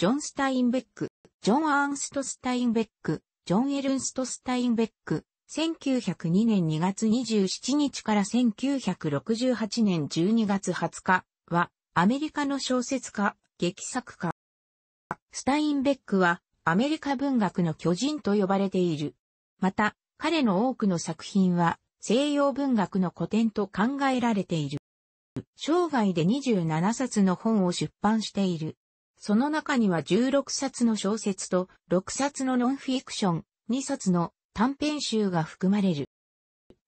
ジョン・スタインベック、ジョン・アーンスト・スタインベック、ジョン・エルンスト・スタインベック、1902年2月27日から1968年12月20日は、アメリカの小説家、劇作家。スタインベックは、アメリカ文学の巨人と呼ばれている。また、彼の多くの作品は、西洋文学の古典と考えられている。生涯で27冊の本を出版している。その中には16冊の小説と6冊のノンフィクション、2冊の短編集が含まれる。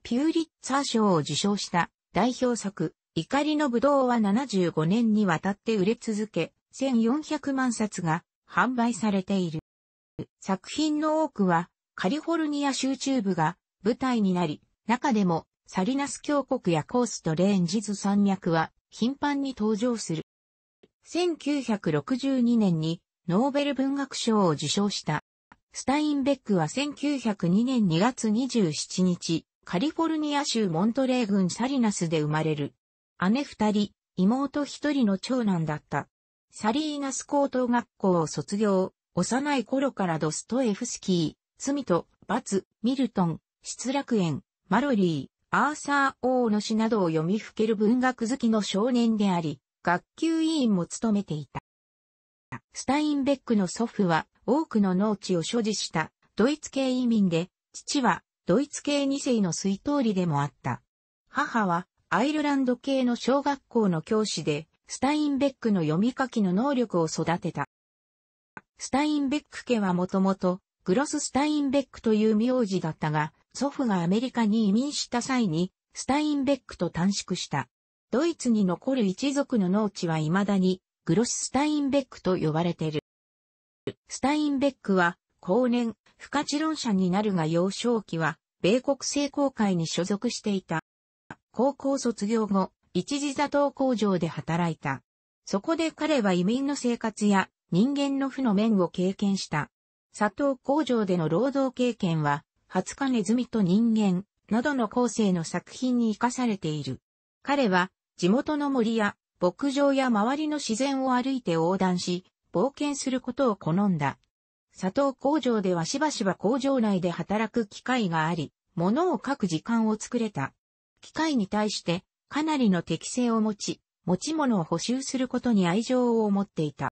ピューリッツァー賞を受賞した代表作、怒りの武道は75年にわたって売れ続け、1400万冊が販売されている。作品の多くはカリフォルニア州中部が舞台になり、中でもサリナス峡谷やコーストレーンジズ山脈は頻繁に登場する。1962年にノーベル文学賞を受賞した。スタインベックは1902年2月27日、カリフォルニア州モントレー郡サリナスで生まれる。姉二人、妹一人の長男だった。サリーナス高等学校を卒業、幼い頃からドストエフスキー、罪と、罰、ミルトン、失楽園、マロリー、アーサー・オーの詩などを読みふける文学好きの少年であり、学級委員も務めていた。スタインベックの祖父は多くの農地を所持したドイツ系移民で、父はドイツ系二世の水通りでもあった。母はアイルランド系の小学校の教師で、スタインベックの読み書きの能力を育てた。スタインベック家はもともとグロススタインベックという名字だったが、祖父がアメリカに移民した際に、スタインベックと短縮した。ドイツに残る一族の農地は未だにグロススタインベックと呼ばれている。スタインベックは後年不可知論者になるが幼少期は米国成功会に所属していた。高校卒業後、一時座頭工場で働いた。そこで彼は移民の生活や人間の負の面を経験した。砂糖工場での労働経験は、ハツ日ネズミと人間などの後世の作品に活かされている。彼は地元の森や牧場や周りの自然を歩いて横断し、冒険することを好んだ。佐藤工場ではしばしば工場内で働く機会があり、物を書く時間を作れた。機械に対してかなりの適性を持ち、持ち物を補修することに愛情を持っていた。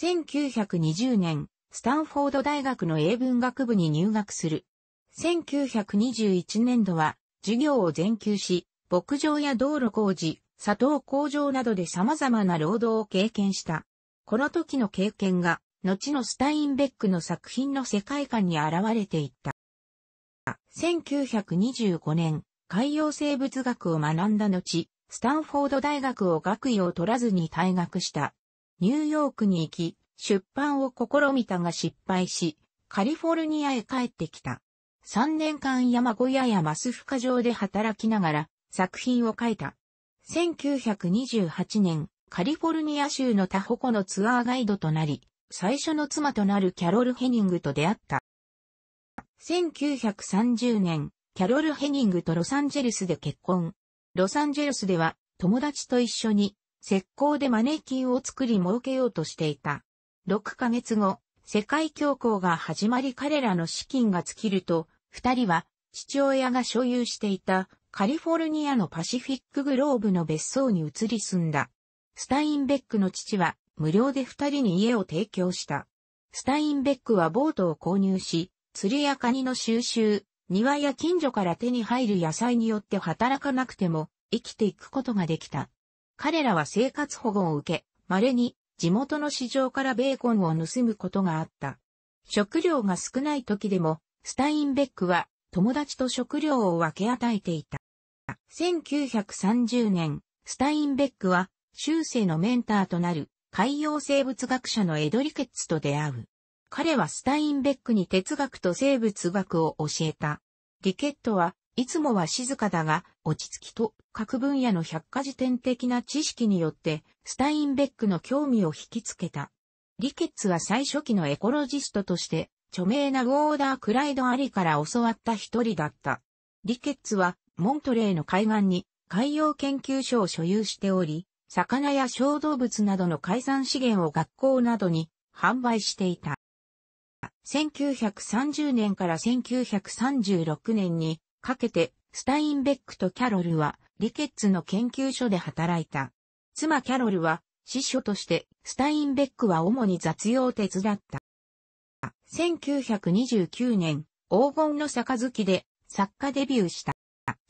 1920年、スタンフォード大学の英文学部に入学する。1921年度は授業を全休し、牧場や道路工事、砂糖工場などで様々な労働を経験した。この時の経験が、後のスタインベックの作品の世界観に現れていった。1925年、海洋生物学を学んだ後、スタンフォード大学を学位を取らずに退学した。ニューヨークに行き、出版を試みたが失敗し、カリフォルニアへ帰ってきた。3年間山小屋やマスフカ場で働きながら、作品を書いた。1928年、カリフォルニア州のタホコのツアーガイドとなり、最初の妻となるキャロル・ヘニングと出会った。1930年、キャロル・ヘニングとロサンゼルスで結婚。ロサンゼルスでは友達と一緒に石膏でマネキンを作り儲けようとしていた。6ヶ月後、世界恐慌が始まり彼らの資金が尽きると、二人は父親が所有していたカリフォルニアのパシフィックグローブの別荘に移り住んだ。スタインベックの父は無料で二人に家を提供した。スタインベックはボートを購入し、釣りやカニの収集、庭や近所から手に入る野菜によって働かなくても生きていくことができた。彼らは生活保護を受け、稀に地元の市場からベーコンを盗むことがあった。食料が少ない時でも、スタインベックは友達と食料を分け与えていた。。1930年、スタインベックは、修正のメンターとなる海洋生物学者のエドリケッツと出会う。彼はスタインベックに哲学と生物学を教えた。リケットはいつもは静かだが、落ち着きと各分野の百科事典的な知識によって、スタインベックの興味を引きつけた。リケッツは最初期のエコロジストとして、著名なウォーダー・クライド・アリから教わった一人だった。リケッツはモントレーの海岸に海洋研究所を所有しており、魚や小動物などの海産資源を学校などに販売していた。1930年から1936年にかけてスタインベックとキャロルはリケッツの研究所で働いた。妻キャロルは司書としてスタインベックは主に雑用を手伝った。1929年、黄金の杯で作家デビューした。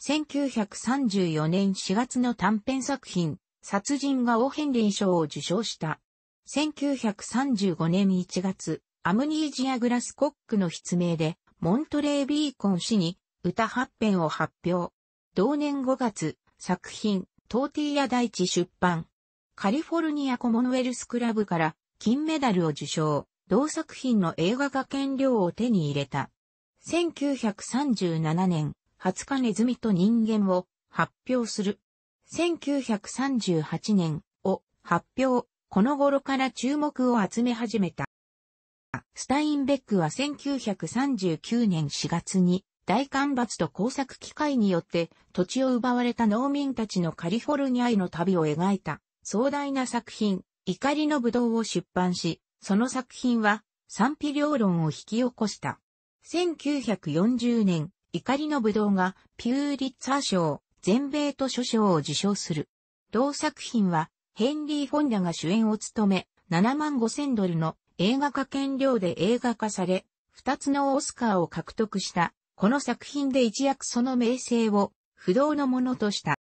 1934年4月の短編作品、殺人が大ヘンリー賞を受賞した。1935年1月、アムニージア・グラスコックの筆名で、モントレー・ビーコン氏に歌8編を発表。同年5月、作品、トーティーヤ大地出版。カリフォルニアコモンウェルスクラブから金メダルを受賞。同作品の映画化権料を手に入れた。1937年、20日ネズミと人間を発表する。1938年を発表、この頃から注目を集め始めた。スタインベックは1939年4月に大干ばつと工作機械によって土地を奪われた農民たちのカリフォルニアへの旅を描いた壮大な作品、怒りのぶどうを出版し、その作品は賛否両論を引き起こした。1940年怒りのぶどうがピューリッツァー賞、全米図書賞を受賞する。同作品はヘンリー・フォンダが主演を務め、7万5千ドルの映画化権料で映画化され、2つのオスカーを獲得した。この作品で一躍その名声を不動のものとした。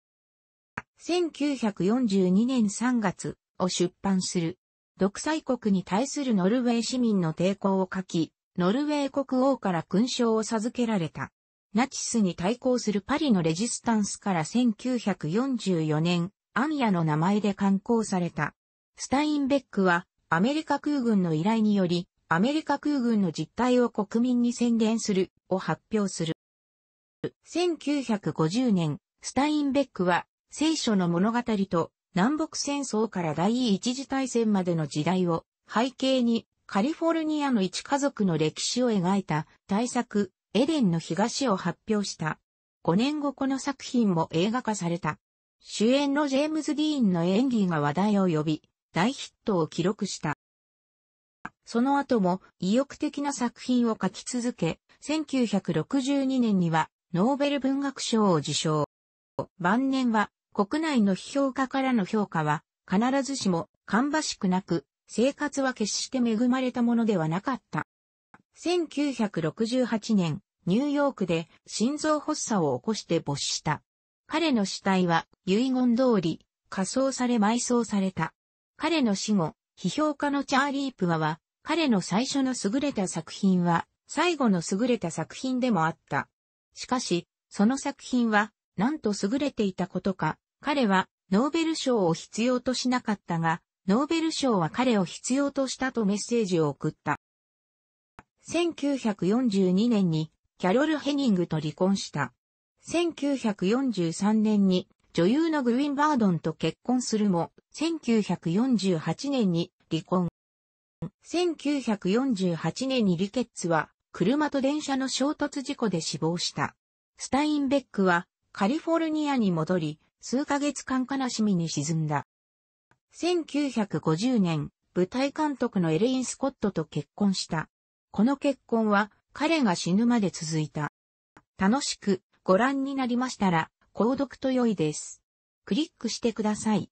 1942年3月を出版する。独裁国に対するノルウェー市民の抵抗を書き、ノルウェー国王から勲章を授けられた。ナチスに対抗するパリのレジスタンスから1944年、アンヤの名前で刊行された。スタインベックは、アメリカ空軍の依頼により、アメリカ空軍の実態を国民に宣伝する、を発表する。1950年、スタインベックは、聖書の物語と、南北戦争から第一次大戦までの時代を背景にカリフォルニアの一家族の歴史を描いた大作エデンの東を発表した。5年後この作品も映画化された。主演のジェームズ・ディーンの演技が話題を呼び、大ヒットを記録した。その後も意欲的な作品を書き続け、1962年にはノーベル文学賞を受賞。晩年は国内の批評家からの評価は必ずしも芳しくなく、生活は決して恵まれたものではなかった。1968年、ニューヨークで心臓発作を起こして没した。彼の死体は遺言通り、火葬され埋葬された。彼の死後、批評家のチャーリープワは、彼の最初の優れた作品は、最後の優れた作品でもあった。しかし、その作品は、なんと優れていたことか、彼は、ノーベル賞を必要としなかったが、ノーベル賞は彼を必要としたとメッセージを送った。1942年にキャロル・ヘニングと離婚した。1943年に女優のグウィン・バードンと結婚するも、1948年に離婚。1948年にリケッツは車と電車の衝突事故で死亡した。スタインベックはカリフォルニアに戻り、数ヶ月間悲しみに沈んだ。1950年、舞台監督のエレイン・スコットと結婚した。この結婚は彼が死ぬまで続いた。楽しくご覧になりましたら、購読と良いです。クリックしてください。